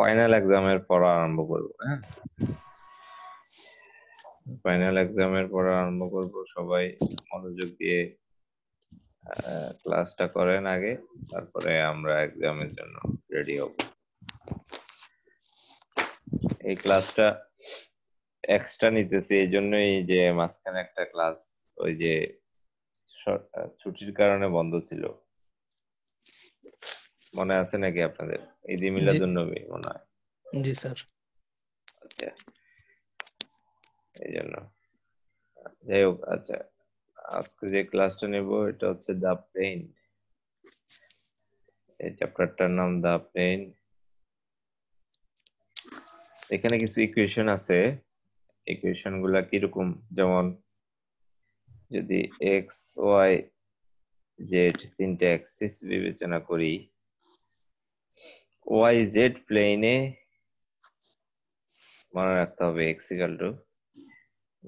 Final এক্সামের পড়া আরম্ভ করব হ্যাঁ ফাইনাল এক্সামের পড়া আরম্ভ করব সবাই মনোযোগ দিয়ে ক্লাসটা করেন আগে তারপরে আমরা এক্সামের জন্য রেডি হব এই ক্লাসটা এক্সট্রা নিতেছি এই জন্যই যে মাঝখানে একটা ক্লাস ওই যে ছুটির কারণে বন্ধ ছিল মনে আছে নাকি আপনাদের ঈদ মিলাদুন নবী মনে হয় জি স্যার আচ্ছা এই জন্য যাই হোক আচ্ছা আজকে যে ক্লাসটা নেব এটা হচ্ছে দ্য প্লেন এই চ্যাপ্টারটার নাম দা প্লেন এখানে কিছু ইকুয়েশন আছে ইকুয়েশন গুলা কিরকম যেমন যদি এক্স ওয়াই জেড তিনটে অ্যাক্সিস বিবেচনা করি ওয়াই জেড প্লেনে মনে রাখতে হবে এক্সিকাল টু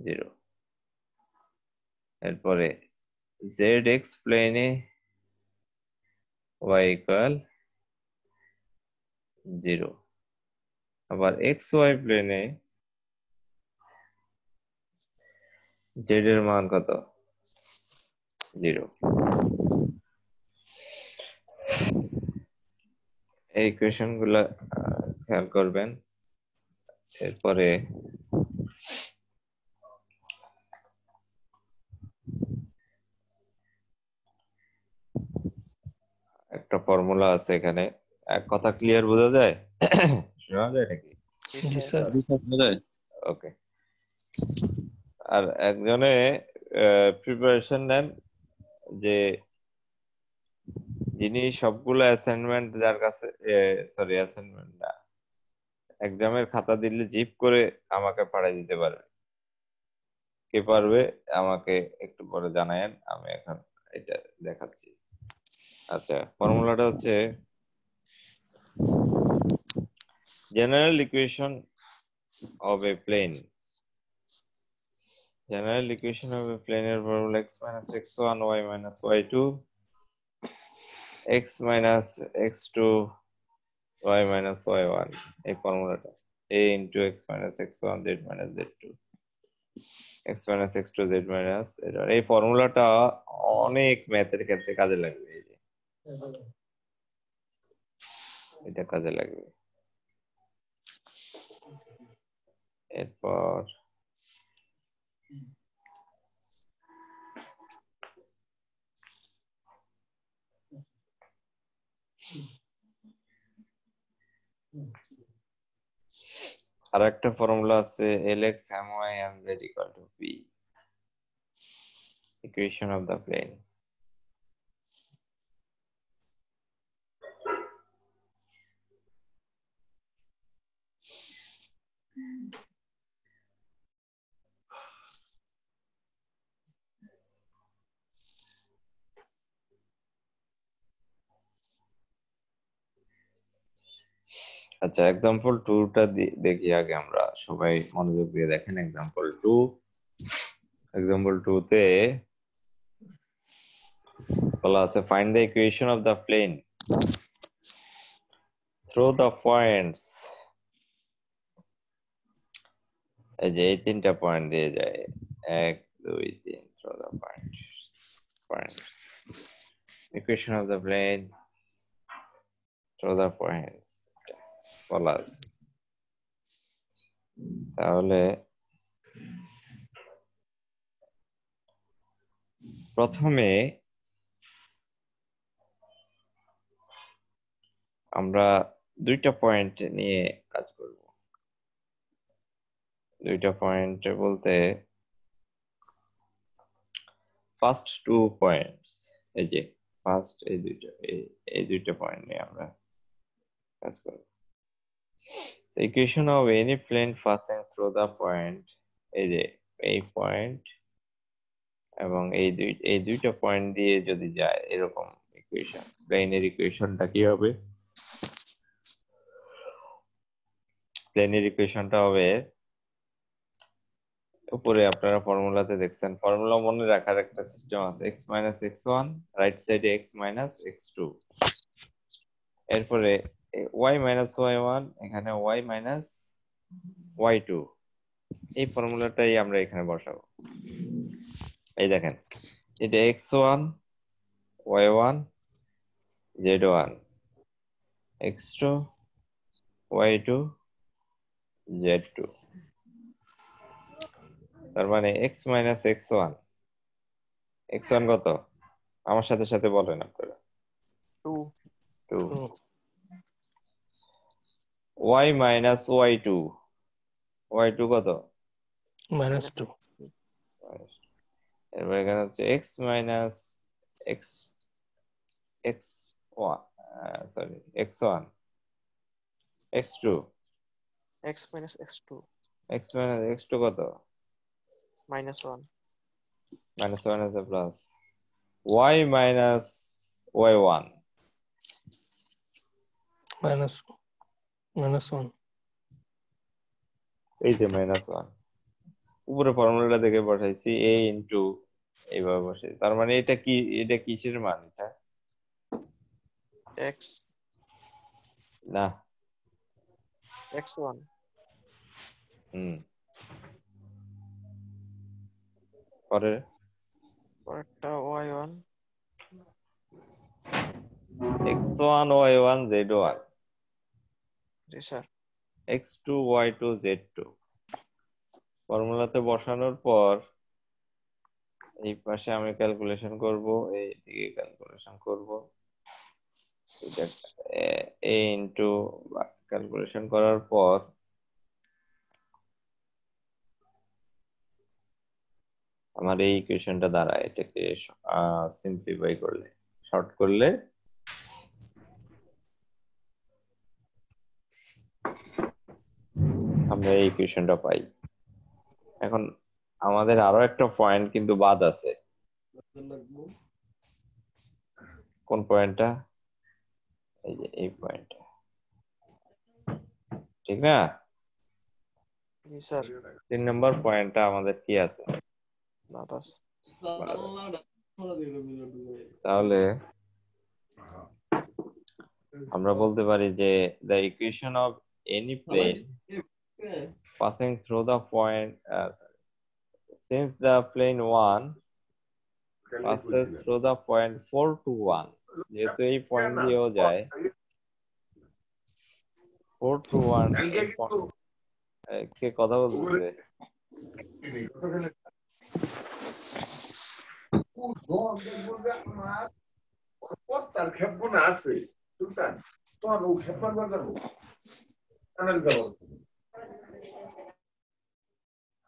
জিরো এরপরে জেড এক্স প্লেনে ওয়াই ইকুয়াল জিরো আবার এক্স ওয়াই প্লেনে জেড এর মান কত জিরো এই কোয়েশন গুলা খেয়াল করবেন এরপরে একটা ফর্মুলা আছে এখানে এক কথা ক্লিয়ার বোঝা যায় শোনা যায় নাকি ওকে আর একজনে প্রিপারেশন নেন যে যিনি সবগুলো অ্যাসাইনমেন্ট যার কাছে সরি অ্যাসাইনমেন্ট না এক্সামের খাতা দিলে জিপ করে আমাকে পাঠিয়ে দিতে পারবে কে পারবে আমাকে একটু পরে জানায়েন আমি এখন এটা দেখাচ্ছি আচ্ছা ফর্মুলাটা হচ্ছে general equation of a plane general equation প্লেনের a plane formula x minus x1 y minus y2 x minus X two y minus Y one এই ফর্মুলাটা a into X minus X one Z minus Z two X minus X two Z minus এই ফর্মুলাটা অনেক ম্যাথের ক্ষেত্রে কাজে লাগবে এই যে এটা কাজে লাগবে এরপর আর একটা ফর্মুলা আছে L X M Y N Z equal to P equation of the plane আচ্ছা এক্সাম্পল টুটা দেখি আগে আমরা সবাই মনোযোগ দিয়ে দেখেন এক্সাম্পল টু এক্সাম্পল টু তে বলা আছে find the equation of the plane through the points এই যে এই তিনটা পয়েন্ট দিয়ে যায় এক দুই তিন through the point point equation of the plane through the points বলা তাহলে প্রথমে আমরা দুইটা পয়েন্ট নিয়ে কাজ করব দুইটা পয়েন্ট বলতে ফার্স্ট টু পয়েন্ট এই যে ফার্স্ট এই দুইটা এই দুইটা পয়েন্ট নিয়ে আমরা কাজ করব The equation of any plane passing through the point এই যে এই পয়েন্ট এবং এই দুই এই দুইটা পয়েন্ট দিয়ে যদি যায় এরকম ইকুয়েশন প্লেনের ইকুয়েশনটা কি হবে প্লেনের ইকুয়েশনটা হবে উপরে আপনারা ফর্মুলাতে দেখছেন ফর্মুলা মনে রাখার একটা সিস্টেম আছে x minus X one right সাইডে x মাইনাস এক্স টু এরপরে ওয়াই মাইনাস ওয়াই ওয়ান এখানে ওয়াই মাইনাস ওয়াই টু এই ফর্মুলাটাই আমরা এখানে বসাবো এই দেখেন এটা X one Y one Z one X two Y two Z two তার মানে X minus X one X one কত আমার সাথে সাথে বলেন আপনারা 2 two y minus y2 y2 কত minus 2 এরপর এখানে হচ্ছে x minus x x sorry x1 x2 x minus x2 x minus x2 কত minus 1 minus 1 is a plus y minus y1 minus 1 minus one এই যে মাইনাস ওয়ান উপরে ফর্মুলাটা দেখে পাঠাইছি এ ইন্টু এইভাবে বসে তার মানে এটা কি এটা কিসের মান এটা এক্স না এক্স ওয়ান হুম পরে পরেরটা Y one X one Y one Z one জি x2 y2 z2 ফর্মুলাতে বসানোর পর এই পাশে আমি ক্যালকুলেশন করব এই দিকে ক্যালকুলেশন করব এ ইনটু ক্যালকুলেশন করার পর আমার এই ইকুয়েশনটা দাঁড়ায় এটাকে সিম্পলিফাই করলে শর্ট করলে আমরা এই ইকুয়েশনটা পাই এখন আমাদের আরো একটা পয়েন্ট কিন্তু বাদ আছে কোন পয়েন্টটা এই যে এই পয়েন্ট ঠিক না তিন নম্বর পয়েন্টটা আমাদের কি আছে তাহলে আমরা বলতে পারি যে the equation of any plane Okay. Passing through the point, uh, since the plane one passes through the point four to one, যেহেতু এই পয়েন্ট দিয়েও যায় ফোর টু ওয়ান কে কথা বলছে আছে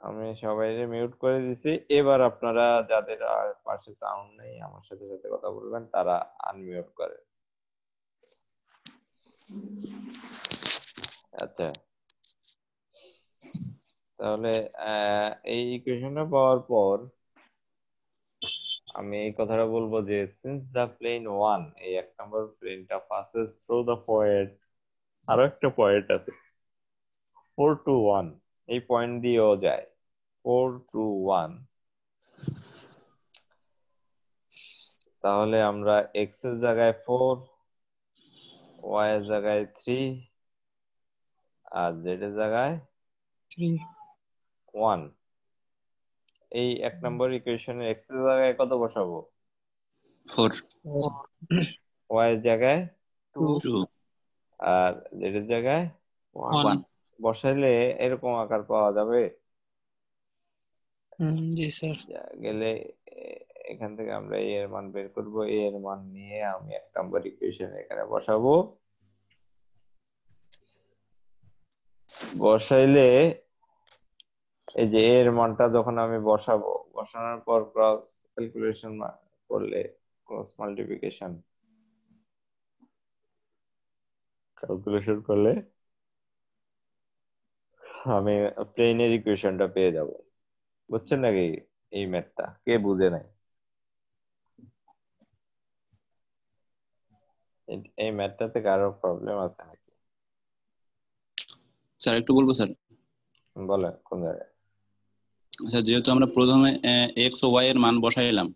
আমি সবাইকে মিউট করে দিছি এবার আপনারা যাদের আর পাশে সাউন্ড নেই আমার সাথে সাথে কথা বলবেন তারা আনমিউট করে আচ্ছা তাহলে এই ইকুয়েশনটা পাওয়ার পর আমি এই কথাটা বলবো যে সিন্স দ্য প্লেন ওয়ান এই এক নম্বর প্লেনটা পাসেস থ্রু দা পয়েন্ট আরো একটা পয়েন্ট আছে ফোর টু ওয়ান এই পয়েন্ট দিয়েও যায় ফোর টু ওয়ান তাহলে আমরা এক্স এর জায়গায় ফোর ওয়াই এর জায়গায় থ্রি আর জেড এর জায়গায় থ্রি ওয়ান এই এক নম্বর ইকুয়েশনে এক্স এর জায়গায় কত বসাবো ফোর ওয়াই এর জায়গায় টু আর জেড এর জায়গায় ওয়ান বসাইলে এরকম আকার পাওয়া যাবে জি স্যার গেলে এখান থেকে আমরা এ এর মান বের করব এ এর মান নিয়ে আমি এক নম্বর ইকুয়েশন এখানে বসাবো বসাইলে এই যে এর মানটা যখন আমি বসাবো বসানোর পর ক্রস ক্যালকুলেশন করলে ক্রস মাল্টিপ্লিকেশন ক্যালকুলেশন করলে আমি প্লেনের ইকুয়েশনটা পেয়ে যাব বুঝছেন নাকি এই ম্যাথটা কে বুঝে নাই এই ম্যাথটাতে কারো প্রবলেম আছে নাকি স্যার একটু বলবো স্যার বলে কোন জায়গায় স্যার আচ্ছা, যেহেতু আমরা প্রথমে এক্স ও ওয়াই এর মান বসাইলাম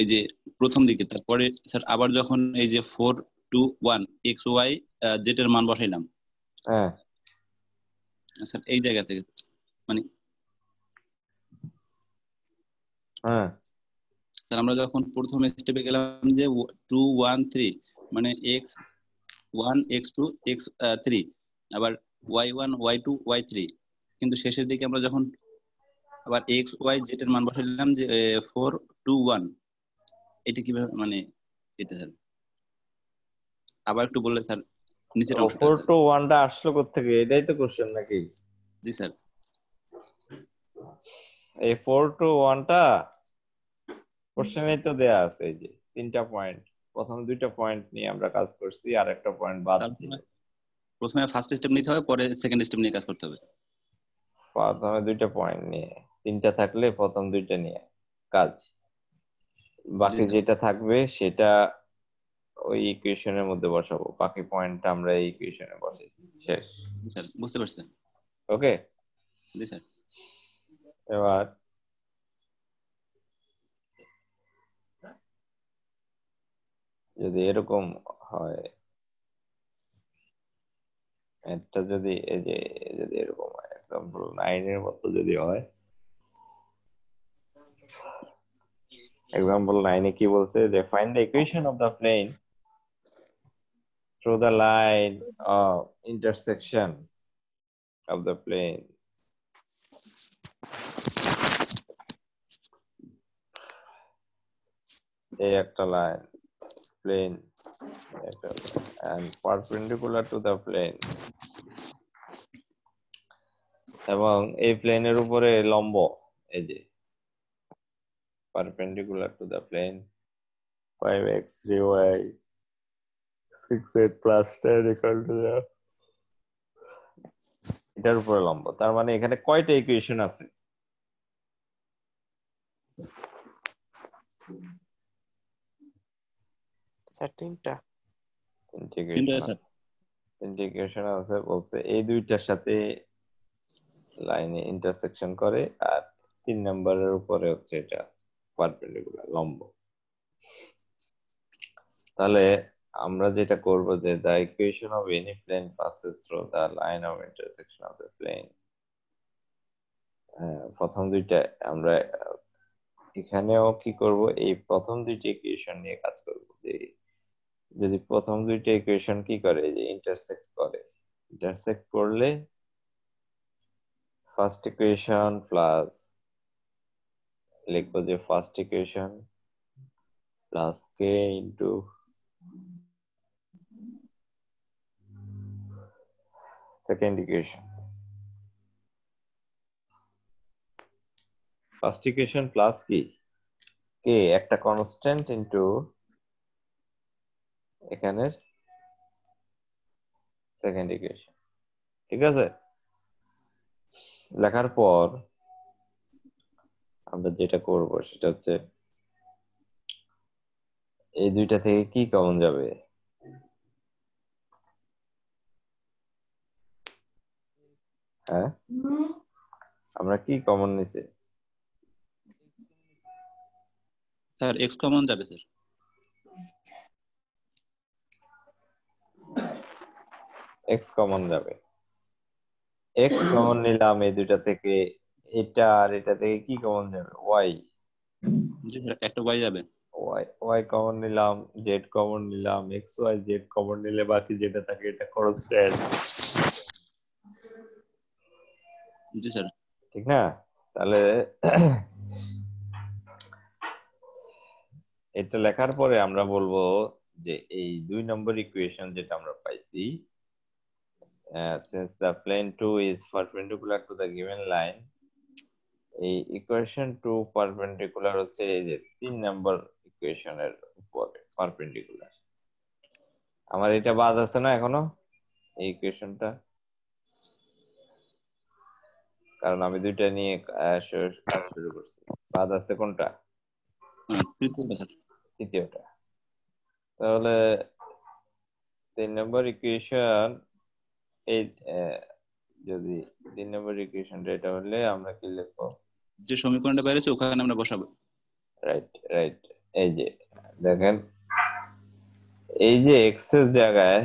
এই যে প্রথম দিকে তারপরে স্যার আবার যখন এই যে four two one X Y Z এর মান বসাইলাম হ্যাঁ স্যার আচ্ছা, এই জায়গা থেকে মানে হ্যাঁ স্যার আমরা যখন প্রথম স্টেপে গেলাম যে টু ওয়ান থ্রি মানে X one X two X three আবার Y one Y two Y three কিন্তু শেষের দিকে আমরা যখন আবার এক্স ওয়াই জেড এর মান বসাইলাম যে ফোর টু ওয়ান এটা কিভাবে মানে এটা স্যার আবার একটু বললে স্যার নিচের অংশ ফোর টু ওয়ানটা আসলো কোথেকে এটাই তো কোশ্চেন নাকি জি স্যার এই ফোর টু ওয়ানটা কোশ্চেনে তো দেয়া আছে এই যে তিনটা পয়েন্ট প্রথম দুইটা পয়েন্ট নিয়ে আমরা কাজ করছি আর একটা পয়েন্ট বাদ ছিল প্রথমে ফার্স্ট স্টেপ নিতে হবে পরে সেকেন্ড স্টেপ নিয়ে কাজ করতে হবে প্রথমে দুইটা পয়েন্ট নিয়ে তিনটা থাকলে প্রথম দুইটা নিয়ে কাজ বাকি যেটা থাকবে সেটা ওই ইকুয়েশনের মধ্যে বসাবো বাকি পয়েন্টটা আমরা এই ইকুয়েশনে বসাইছি শেষ স্যার বুঝতে পারছেন ওকে জি স্যার এবার যদি এরকম হয় এটা যদি এই যে যদি এরকম হয় একদম নাইনের মতো যদি হয় এক্সাম্পল নাইনে কি বলছে যে find the equation of the plane through the line of intersection of the planes. A একটা line, plane, and perpendicular to the plane. এবং এই প্লেনের উপরে লম্ব এই যে perpendicular to the plane 5x 3y six eight plus ten এটার উপরে লম্ব তার মানে এখানে কয়টা ইকুয়েশন আছে এই দুইটার সাথে লাইনে ইন্টারসেকশন করে আর তিন নম্বরের উপরে হচ্ছে এটা লম্ব তাহলে আমরা যেটা করব যে the equation of any plane passes through the line of intersection of the plane প্রথম দুইটা আমরা এখানেও কি করব এই প্রথম দুইটা ইকুয়েশন নিয়ে কাজ করব যে যদি প্রথম দুইটা ইকুয়েশন কি করে যে ইন্টারসেক্ট করে ইন্টারসেক্ট করলে ফার্স্ট ইকুয়েশন প্লাস লিখবো যে first equation plus K into second equation. First equation plus কি k একটা কনস্ট্যান্ট ইনটু এখানে সেকেন্ড ইকুয়েশন ঠিক আছে লেখার পর আমরা যেটা করব সেটা হচ্ছে এই দুইটা থেকে কি কমন যাবে হ্যাঁ আমরা কি কমন নিছি স্যার এক্স কমন যাবে স্যার এক্স কমন যাবে এক্স কমন নিলাম এই দুইটা থেকে এটা আর এটা থেকে কি কমন যাবে ওয়াই একটা ওয়াই যাবে ওয়াই ওয়াই কমন নিলাম জেড কমন নিলাম এক্স ওয়াই জেড কমন নিলে বাকি যেটা থাকে এটা খরচ জি স্যার ঠিক না তাহলে এটা লেখার পরে আমরা বলবো যে এই দুই নম্বর ইকুয়েশন যেটা আমরা পাইছি since the plane 2 is perpendicular to the given line এই ইকুয়েশন 2 পারপেন্ডিকুলার হচ্ছে এই যে তিন নম্বর ইকুয়েশনের উপরে পারপেন্ডিকুলার আমার এটা বাদ আছে না এখনো এই ইকুয়েশনটা কারণ আমি দুইটা নিয়ে কাজ শুরু করছি কাজ আছে কোনটা হ্যাঁ, তৃতীয়টা তাহলে তিন নম্বর ইকুয়েশন এই যদি তিন নম্বর ইকুয়েশন এটা হলে আমরা কি লিখবো যে সমীকরণটা বেরিয়েছে ওখানে আমরা বসাবো রাইট রাইট এই যে দেখেন এই যে এক্স এর জায়গায়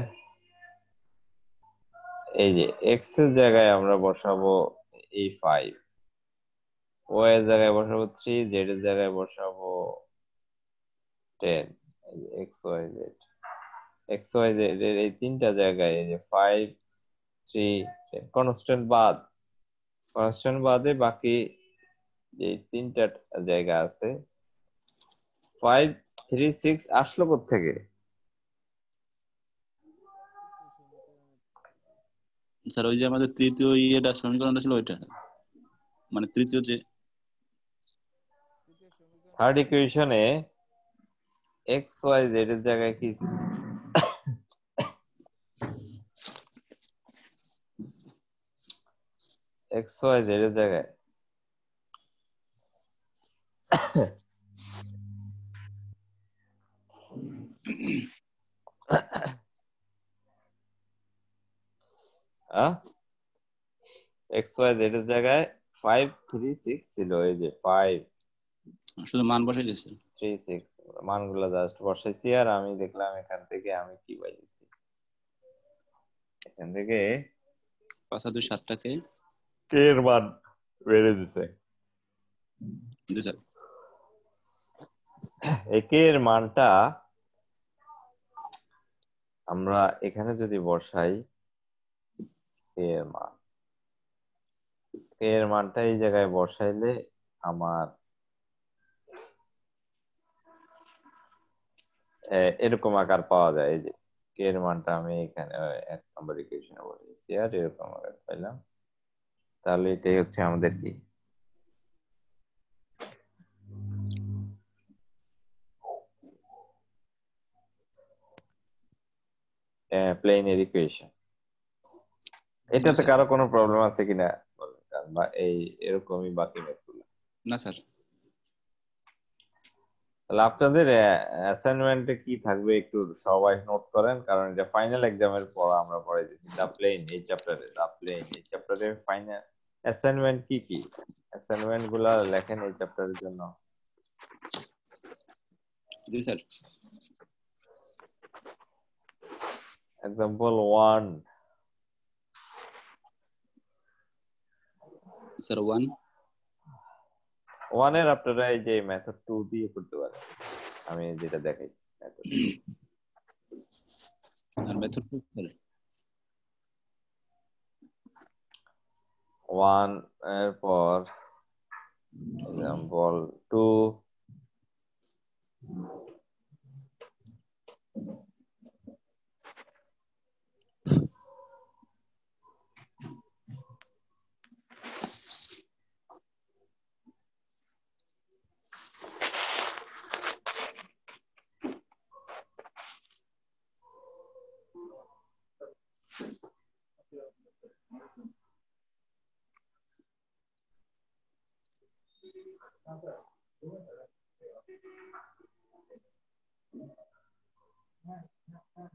এই যে এক্স এর জায়গায় আমরা বসাবো এই ফাইভ ও এর জায়গায় বসাবো থ্রি জেড এর জায়গায় বসাবো ten X Y Z X Y Z এর এই তিনটা জায়গায় এই যে ফাইভ থ্রি কনস্ট্যান্ট বাদ কনস্ট্যান্ট বাদে বাকি যে তিনটা জায়গা আছে ফাইভ থ্রি সিক্স আসলো থেকে স্যার ওই যে আমাদের তৃতীয় ইয়েটা সমীকরণটা ছিল ওইটা মানে তৃতীয় যে থার্ড ইকুয়েশনে এক্স ওয়াই জেড এর জায়গায় কি এক্স ওয়াই জেড এর জায়গায় এক্স এর জায়গায় ফাইভ থ্রি সিক্স ছিল ফাইভ মান থ্রি জাস্ট আর আমি দেখলাম এখান থেকে আমি কি বাজেছি এখান থেকে কে এর মান একের মানটা আমরা এখানে যদি বসাই কে এর মান কে এর মানটা এই জায়গায় বসাইলে আমার এরকম আকার পাওয়া যায় এই যে কে এর মানটা আমি এখানে এক নম্বর ইকুয়েশনে বসেছি আর এরকম আকার পাইলাম তাহলে এটাই হচ্ছে আমাদের কি প্লেনের ইকুয়েশন এটাতে আচ্ছা। কারো কোনো প্রবলেম আছে কিনা বা এই এরকমই বাকি ম্যাথগুলো না স্যার তাহলে আপনাদের অ্যাসাইনমেন্টে কি থাকবে একটু সবাই নোট করেন কারণ এটা ফাইনাল এক্সামের পর আমরা পড়াই দিচ্ছি দা প্লেন এই চ্যাপ্টারে দা প্লেন এই চ্যাপ্টারে ফাইনাল অ্যাসাইনমেন্ট কি কি অ্যাসাইনমেন্ট গুলা লেখেন এই চ্যাপ্টারের জন্য জি স্যার এক্সাম্পল 1 answer 1 ওয়ানের আপনারা এই যে মেথড টু দিয়ে করতে পারেন আমি যেটা দেখাইছি আর মেথড টু করে ওয়ান এর পর এক্সাম্পল টু 三个，五个，六个，那那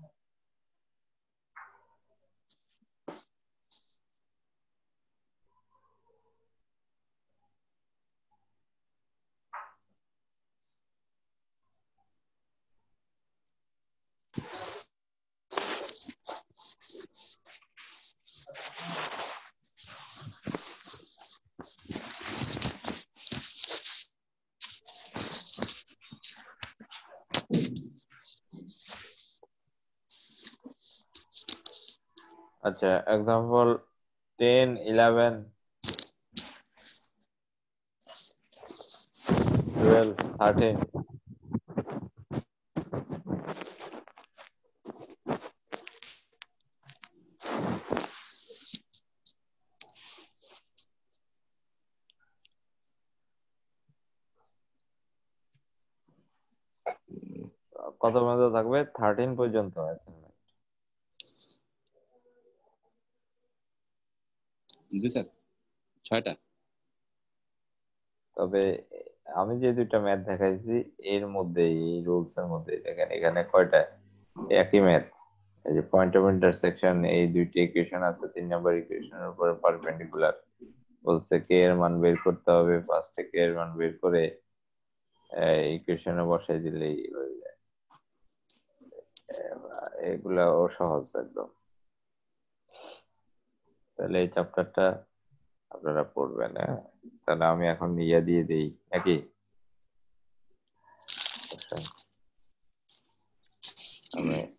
আচ্ছা example ten eleven twelve thirteen কত পর্যন্ত থাকবে থার্টিন পর্যন্ত আছে জি স্যার ছয়টা তবে আমি যে দুইটা ম্যাথ দেখাইছি এর মধ্যে এই রুলস এর মধ্যে দেখেন এখানে কয়টা একই ম্যাথ এই যে পয়েন্ট অফ ইন্টারসেকশন এই দুইটি ইকুয়েশন আছে তিন নাম্বার ইকুয়েশনের উপরে পারপেন্ডিকুলার বলছে কে এর মান বের করতে হবে ফার্স্টে কে এর মান বের করে ইকুয়েশনে বসাই দিলেই হয়ে যায় এগুলা ও সহজ একদম তাহলে এই চ্যাপ্টারটা আপনারা পড়বেন হ্যাঁ তাহলে আমি এখন ইয়ে দিয়ে দিই নাকি আচ্ছা। আমি